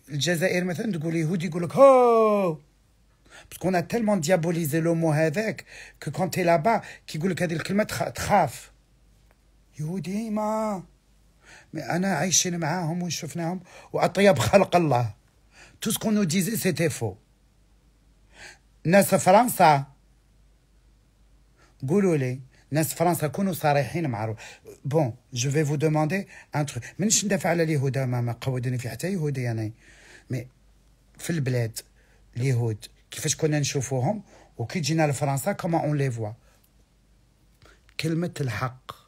الجزائر مثلا تقول يهودي يقول لك هو باسكو انا تيلمون ديابوليزي لو مو هذاك كو كون لابا كيقول لك هذه الكلمه تخاف يهودي ما انا عايشين معاهم وشفناهم واطيب خلق الله تو سكو نو ديزي سيتي فو ناس فرنسا قولوا لي ناس فرنسا كونوا صريحين مع بون جو في فو دوموندي ان تخو مانيش ندافع على اليهود ما ما قودني في حتى يهودي يعني مي في البلاد اليهود كيفاش كنا نشوفوهم وكي جينا لفرنسا كما اون لي فوا كلمه الحق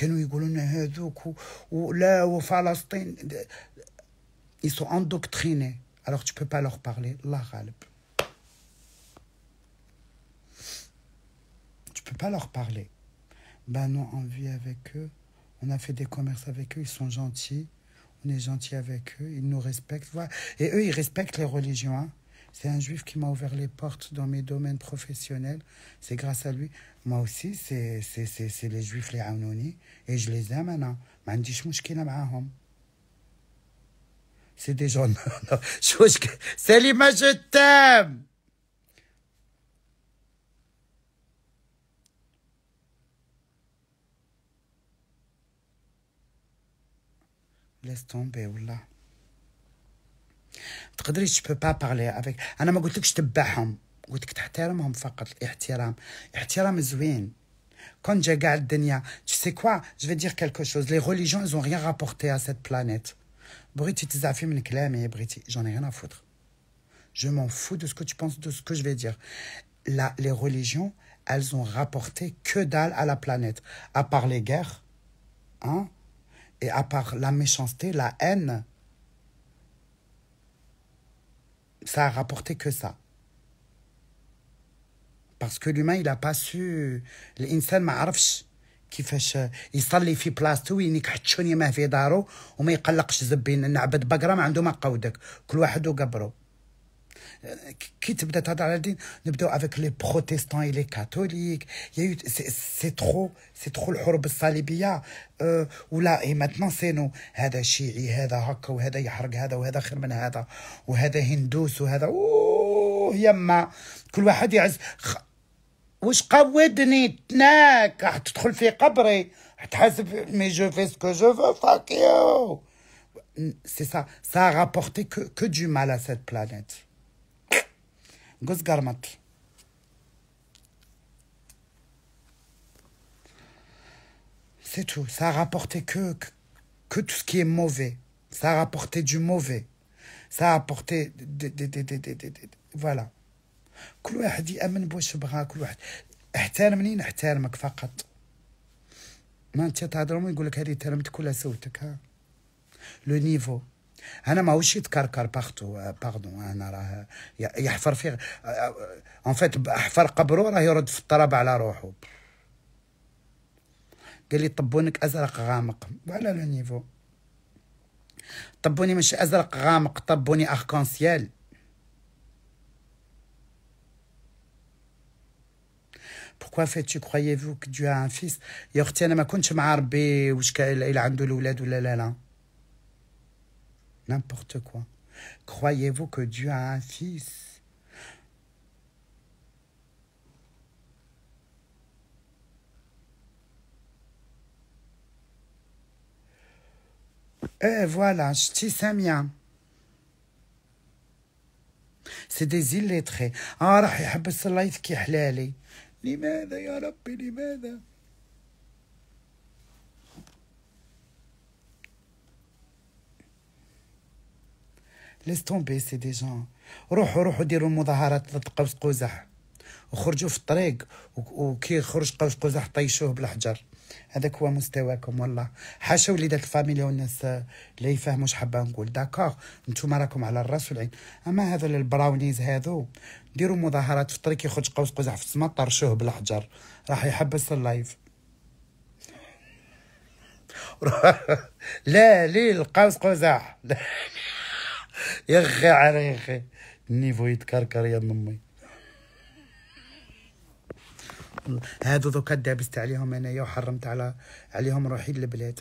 ils sont endoctrinés alors tu peux pas leur parler Tu ne tu peux pas leur parler ben non on vit avec eux on a fait des commerces avec eux ils sont gentils on est gentil avec eux ils nous respectent et eux ils respectent les religions hein. C'est un juif qui m'a ouvert les portes dans mes domaines professionnels. C'est grâce à lui moi aussi, c'est les juifs, les Aounouni, et je les aime hein. maintenant. C'est des gens. Non, non, je... C'est l'image, je t'aime! Laisse tomber, Oula. Tu peux pas parler avec. Je m'a dit que je te hein tu sais quoi je vais dire quelque chose les religions elles ont rien rapporté à cette planète بغيتي تزعفي من كلامي بغيتي j'en ai rien à foutre je m'en fous de ce que tu penses de ce que je vais dire Là, les religions elles ont rapporté que dalle à la planète à part les guerres hein et à part la méchanceté la haine ça a rapporté que ça باسكو لومان إلا با سو الانسان ما عرفش كيفاش يصلي في بلاصتو وين يكحط ما في دارو وما يقلقش زبين نعبد بقره ما عنده ما قودك كل واحد وقبره كي تبدا تهضر على الدين نبداو افيك لي بروتيستان اي لي كاثوليك يا سي ترو سي ترو الحروب الصليبيه أه ولا اي ماتنون سي نو هذا شيعي هذا هكا وهذا يحرق هذا وهذا خير من هذا وهذا هندوس وهذا اوه يما كل واحد يعز mais je fais ce que je veux c'est ça ça a rapporté que que du mal à cette planète c'est tout ça a rapporté que que tout ce qui est mauvais ça a rapporté du mauvais ça a apporté voilà كل واحد يامن بواش بغا كل واحد احترمني نحترمك فقط ما انت ما يقول لك هذه ترمتك كلها سوتك ها لو نيفو انا ماهوش يتكركر باختو باردون انا راه يحفر في آه، آه، ان فيت احفر قبره راه يرد في التراب على روحه قال لي طبونك ازرق غامق وعلى لو نيفو طبوني مش ازرق غامق طبوني اخ كونسيال Pourquoi faites-vous croyez-vous que Dieu a un fils? Yachtina, ma kunche maarbe, ou je kalle il andoule oule doule lala. N'importe quoi. Croyez-vous que Dieu a un fils? Eh voilà, Sti Samia. C'est des illettrés. que ah, je vais pas me salir qui est halal. لماذا يا رب لماذا لستون تومبي سي دي جون روحوا روحوا ديروا المظاهرات ضد قوس قزح وخرجوا في الطريق وكي خرج قوس قزح طيشوه بالحجر هذاك هو مستواكم والله حاشا وليدات الفاميليا والناس آه، اللي يفهموا حابه نقول داكوغ نتوما راكم على الراس والعين اما هذا البراونيز هذو ديروا مظاهرات في الطريق يخرج قوس قزح في السما طرشوه بالحجر راح يحبس اللايف لا ليل قوس قزح يا اخي على يا اخي النيفو يتكركر يا مي هادو دوكا دابست عليهم انايا وحرمت على عليهم روحي للبلاد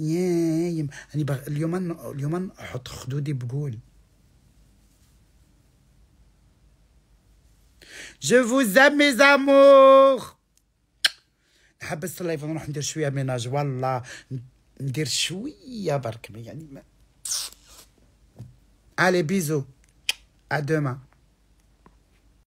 يا يم انا بغ... اليوم اليوم نحط خدودي بقول جو فوز aime mes حبست اللايف نروح ندير شويه ميناج والله ندير شويه برك يعني ما... علي بيزو ا demain